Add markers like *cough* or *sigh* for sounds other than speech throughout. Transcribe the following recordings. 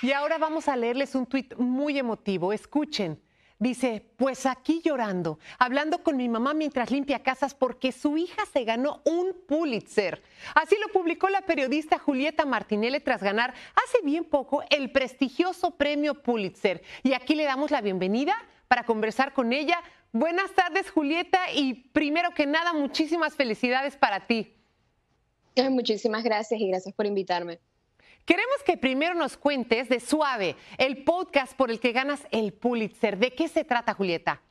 Y ahora vamos a leerles un tuit muy emotivo. Escuchen. Dice, pues aquí llorando, hablando con mi mamá mientras limpia casas porque su hija se ganó un Pulitzer. Así lo publicó la periodista Julieta Martinelli tras ganar hace bien poco el prestigioso premio Pulitzer. Y aquí le damos la bienvenida para conversar con ella. Buenas tardes Julieta y primero que nada muchísimas felicidades para ti. Muchísimas gracias y gracias por invitarme. Queremos que primero nos cuentes de Suave, el podcast por el que ganas el Pulitzer. ¿De qué se trata, Julieta?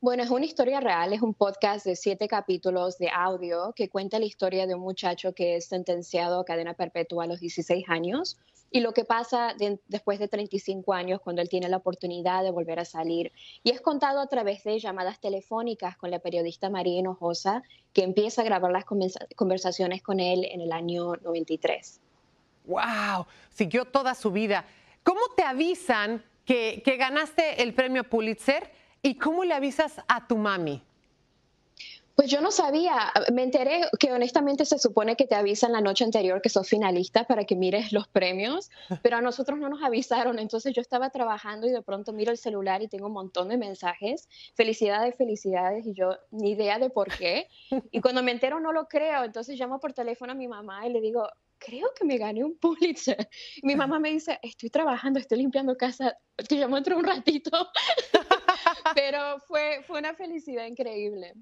Bueno, es una historia real, es un podcast de siete capítulos de audio que cuenta la historia de un muchacho que es sentenciado a cadena perpetua a los 16 años y lo que pasa después de 35 años cuando él tiene la oportunidad de volver a salir. Y es contado a través de llamadas telefónicas con la periodista María Hinojosa, que empieza a grabar las conversaciones con él en el año 93. ¡Wow! Siguió toda su vida. ¿Cómo te avisan que, ganaste el premio Pulitzer y cómo le avisas a tu mami? Pues yo no sabía, me enteré que honestamente se supone que te avisan la noche anterior que sos finalista para que mires los premios, *laughs* pero a nosotros no nos avisaron, entonces yo estaba trabajando y de pronto miro el celular y tengo un montón de mensajes, felicidades, felicidades, y yo ni idea de por qué. Y cuando me entero no lo creo, entonces llamo por teléfono a mi mamá y le digo, creo que me gané un Pulitzer. mi mamá me dice, estoy trabajando, estoy limpiando casa, te llamo dentro un ratito. *laughs* Pero fue, fue una felicidad increíble.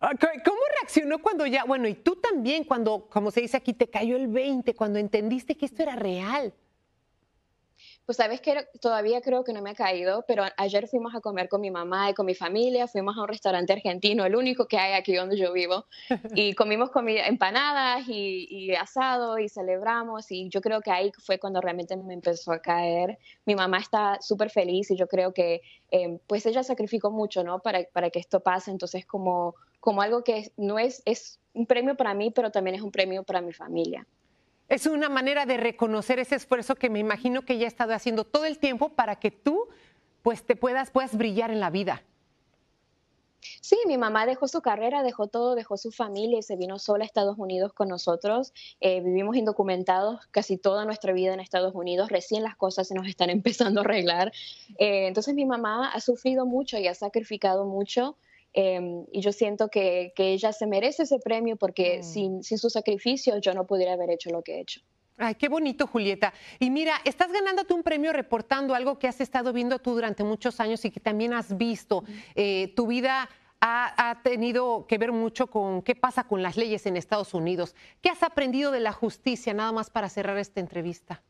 Ah, ¿Cómo reaccionó cuando ya, bueno, y tú también, cuando, como se dice aquí, te cayó el 20, cuando entendiste que esto era real? Pues sabes que todavía creo que no me ha caído, pero ayer fuimos a comer con mi mamá y con mi familia, fuimos a un restaurante argentino, el único que hay aquí donde yo vivo, *laughs* y comimos comida, empanadas y, asado y celebramos, y yo creo que ahí fue cuando realmente me empezó a caer. Mi mamá está súper feliz y yo creo que em, pues ella sacrificó mucho, ¿no? Para, que esto pase, entonces como, algo que no es un premio para mí, pero también es un premio para mi familia. Es una manera de reconocer ese esfuerzo que me imagino que ya ha estado haciendo todo el tiempo para que tú pues te puedas, puedas brillar en la vida. Sí, mi mamá dejó su carrera, dejó todo, dejó su familia y se vino sola a Estados Unidos con nosotros. Eh, vivimos indocumentados casi toda nuestra vida en Estados Unidos. Recién las cosas se nos están *laughs* empezando a arreglar. Eh, entonces mi mamá ha sufrido mucho y ha sacrificado mucho Em, y yo siento que, ella se merece ese premio porque mm. sin, su sacrificio yo no pudiera haber hecho lo que he hecho. Ay, qué bonito, Julieta. Y mira, estás ganándote un premio reportando algo que has estado viendo tú durante muchos años y que también has visto. Eh, tu vida ha, tenido que ver mucho con qué pasa con las leyes en Estados Unidos. ¿Qué has aprendido de la justicia, nada más para cerrar esta entrevista?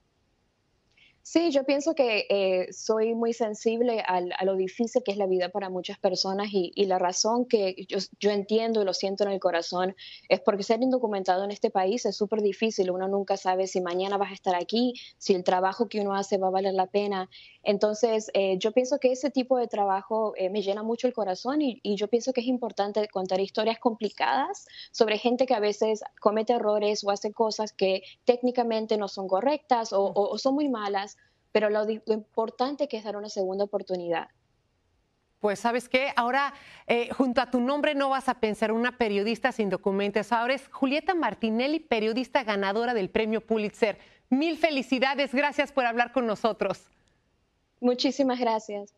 Sí, yo pienso que eh, soy muy sensible al, a lo difícil que es la vida para muchas personas y, la razón que yo, yo, entiendo y lo siento en el corazón es porque ser indocumentado en este país es súper difícil. Uno nunca sabe si mañana vas a estar aquí, si el trabajo que uno hace va a valer la pena. Entonces, eh, yo pienso que ese tipo de trabajo eh, me llena mucho el corazón y, yo pienso que es importante contar historias complicadas sobre gente que a veces comete errores o hace cosas que técnicamente no son correctas o, son muy malas, pero lo, importante que es dar una segunda oportunidad pues sabes qué, ahora eh, junto a tu nombre no vas a pensar una periodista sin documentos, ahora es Julieta Martinelli, periodista ganadora del premio Pulitzer. Mil felicidades, gracias por hablar con nosotros. Muchísimas gracias.